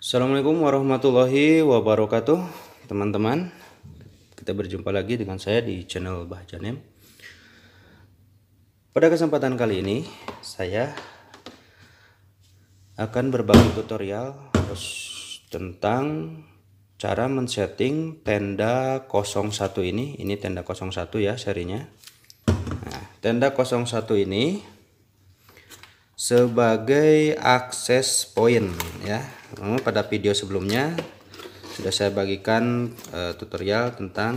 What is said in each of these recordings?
Assalamualaikum warahmatullahi wabarakatuh teman-teman kita berjumpa lagi dengan saya di channel Bah Janem pada kesempatan kali ini saya akan berbagi tutorial tentang cara men-setting tenda 01 ini ini tenda 01 ya serinya nah, tenda 01 ini sebagai akses point ya. Hmm, pada video sebelumnya sudah saya bagikan uh, tutorial tentang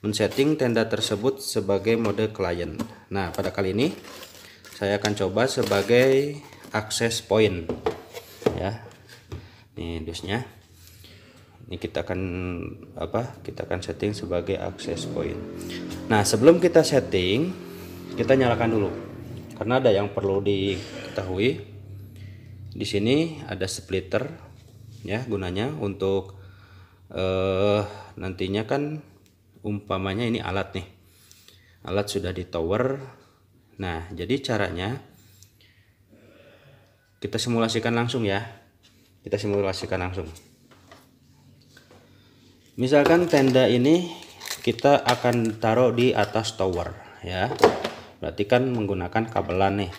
men-setting tenda tersebut sebagai mode client. Nah, pada kali ini saya akan coba sebagai akses point. Ya. ini dusnya. Ini kita akan apa? Kita akan setting sebagai akses point. Nah, sebelum kita setting, kita nyalakan dulu karena ada yang perlu diketahui di sini ada splitter ya gunanya untuk eh, nantinya kan umpamanya ini alat nih alat sudah di tower nah jadi caranya kita simulasikan langsung ya kita simulasikan langsung misalkan tenda ini kita akan taruh di atas tower ya berarti kan menggunakan kabelan nih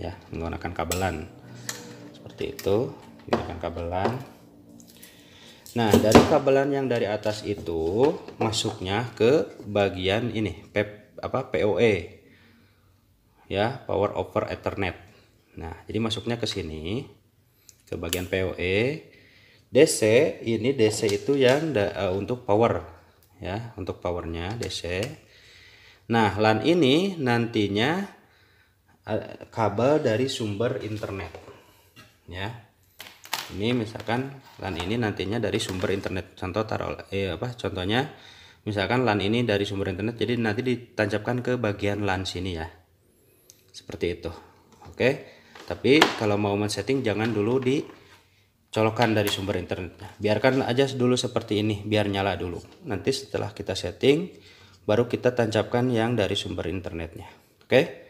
ya menggunakan kabelan seperti itu menggunakan kabelan nah dari kabelan yang dari atas itu masuknya ke bagian ini PEP, apa POE ya power over ethernet nah jadi masuknya ke sini ke bagian POE DC ini DC itu yang da, uh, untuk power ya untuk powernya DC Nah, LAN ini nantinya eh, kabel dari sumber internet. Ya. Ini misalkan LAN ini nantinya dari sumber internet. Contoh taruh eh apa contohnya misalkan LAN ini dari sumber internet jadi nanti ditancapkan ke bagian LAN sini ya. Seperti itu. Oke. Tapi kalau mau men-setting jangan dulu dicolokkan dari sumber internet. Biarkan aja dulu seperti ini biar nyala dulu. Nanti setelah kita setting baru kita tancapkan yang dari sumber internetnya oke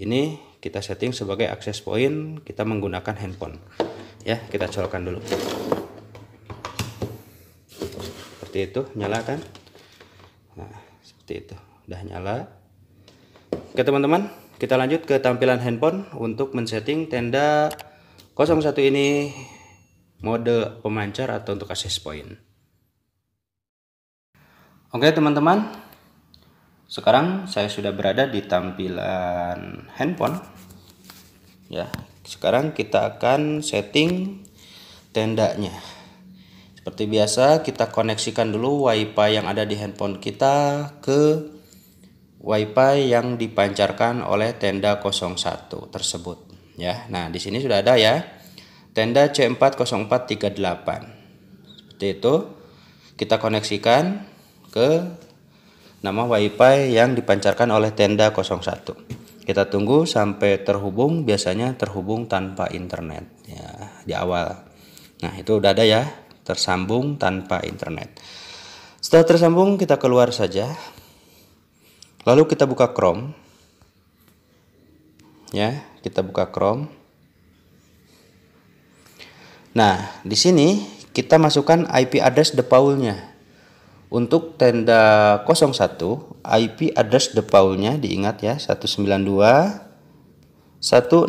ini kita setting sebagai akses point kita menggunakan handphone ya kita colokan dulu seperti itu nyalakan nah seperti itu udah nyala oke teman-teman kita lanjut ke tampilan handphone untuk men-setting tenda 01 ini mode pemancar atau untuk akses point Oke teman-teman, sekarang saya sudah berada di tampilan handphone. Ya, sekarang kita akan setting tendanya. Seperti biasa, kita koneksikan dulu WiFi yang ada di handphone kita ke WiFi yang dipancarkan oleh tenda 01 tersebut. Ya, nah di sini sudah ada ya tenda C40438. Seperti itu, kita koneksikan ke nama WiFi yang dipancarkan oleh tenda 01. Kita tunggu sampai terhubung, biasanya terhubung tanpa internet ya di awal. Nah, itu udah ada ya, tersambung tanpa internet. Setelah tersambung kita keluar saja. Lalu kita buka Chrome. Ya, kita buka Chrome. Nah, di sini kita masukkan IP address defaultnya untuk tenda 01, IP address the Paulnya diingat ya 192 168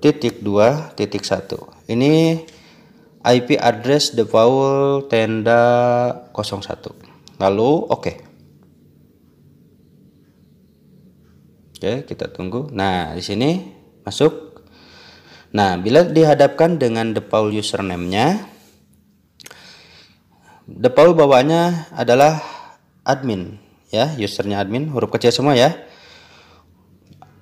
titik 2 titik 1 ini IP address the Paul tenda 01 lalu oke okay. oke okay, kita tunggu nah di sini masuk nah bila dihadapkan dengan the Paul username nya Default bawahnya adalah admin ya, usernya admin, huruf kecil semua ya.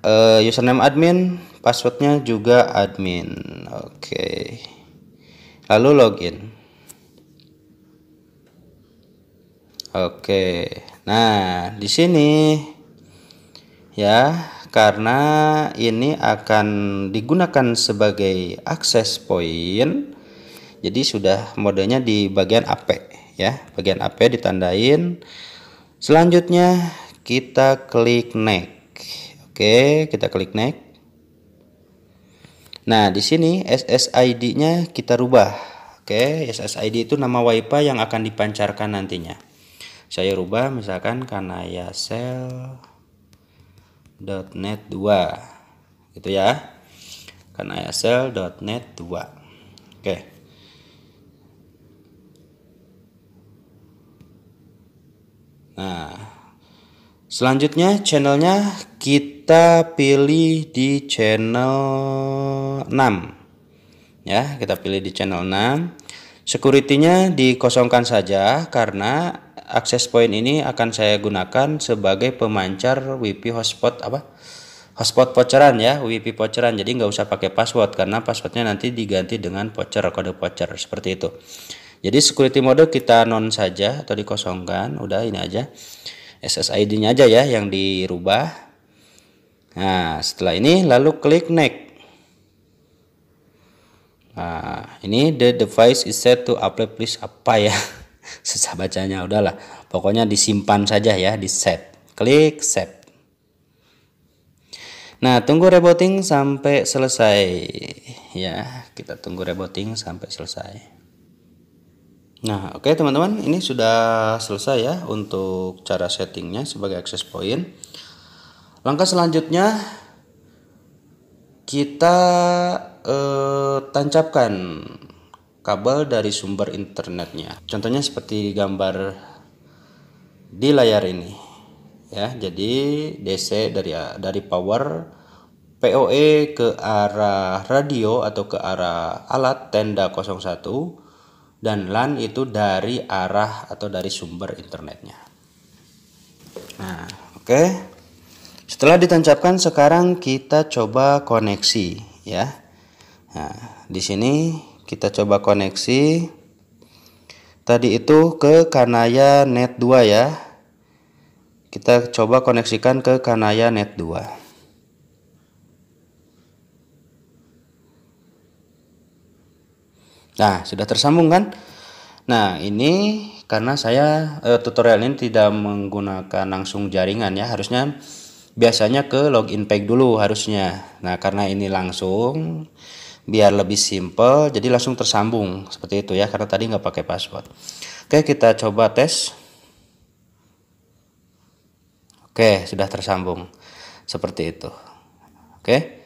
Uh, username admin, passwordnya juga admin. Oke. Lalu login. Oke. Nah, di sini ya, karena ini akan digunakan sebagai akses point jadi sudah modenya di bagian APK ya bagian AP ya ditandain selanjutnya kita klik next oke kita klik next nah di sini SSID nya kita rubah oke SSID itu nama wifi yang akan dipancarkan nantinya saya rubah misalkan karena ya .net 2 gitu ya kanaya sel.net 2 oke Nah, selanjutnya channelnya kita pilih di channel 6. Ya, kita pilih di channel 6. Security-nya dikosongkan saja karena akses point ini akan saya gunakan sebagai pemancar WiFi hotspot apa? Hotspot voucheran ya, WiFi voucheran. Jadi nggak usah pakai password karena passwordnya nanti diganti dengan voucher, kode voucher seperti itu. Jadi security mode kita non saja atau dikosongkan, udah ini aja. SSID-nya aja ya yang dirubah. Nah, setelah ini lalu klik next. Nah, ini the device is set to apply please apa ya? Susah bacanya, udahlah. Pokoknya disimpan saja ya, di set. Klik set. Nah, tunggu rebooting sampai selesai. Ya, kita tunggu rebooting sampai selesai. Nah, oke okay, teman-teman, ini sudah selesai ya untuk cara settingnya sebagai access point. Langkah selanjutnya kita eh, tancapkan kabel dari sumber internetnya. Contohnya seperti gambar di layar ini. Ya, jadi DC dari dari power POE ke arah radio atau ke arah alat tenda 01 dan LAN itu dari arah atau dari sumber internetnya. Nah, oke. Okay. Setelah ditancapkan sekarang kita coba koneksi ya. Nah, di sini kita coba koneksi tadi itu ke Kanaya Net 2 ya. Kita coba koneksikan ke Kanaya Net 2. Nah, sudah tersambung kan? Nah, ini karena saya eh, tutorial ini tidak menggunakan langsung jaringan ya, harusnya biasanya ke login page dulu harusnya. Nah, karena ini langsung biar lebih simple, jadi langsung tersambung seperti itu ya, karena tadi nggak pakai password. Oke, kita coba tes. Oke, sudah tersambung seperti itu. Oke.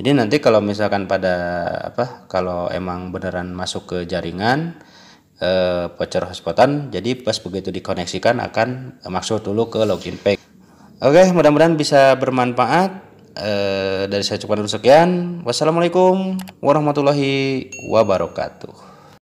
Jadi nanti kalau misalkan pada apa kalau emang beneran masuk ke jaringan eh, voucher hotspotan, jadi pas begitu dikoneksikan akan masuk dulu ke login page. Oke, mudah-mudahan bisa bermanfaat. Eh, dari saya cukup dulu sekian. Wassalamualaikum warahmatullahi wabarakatuh.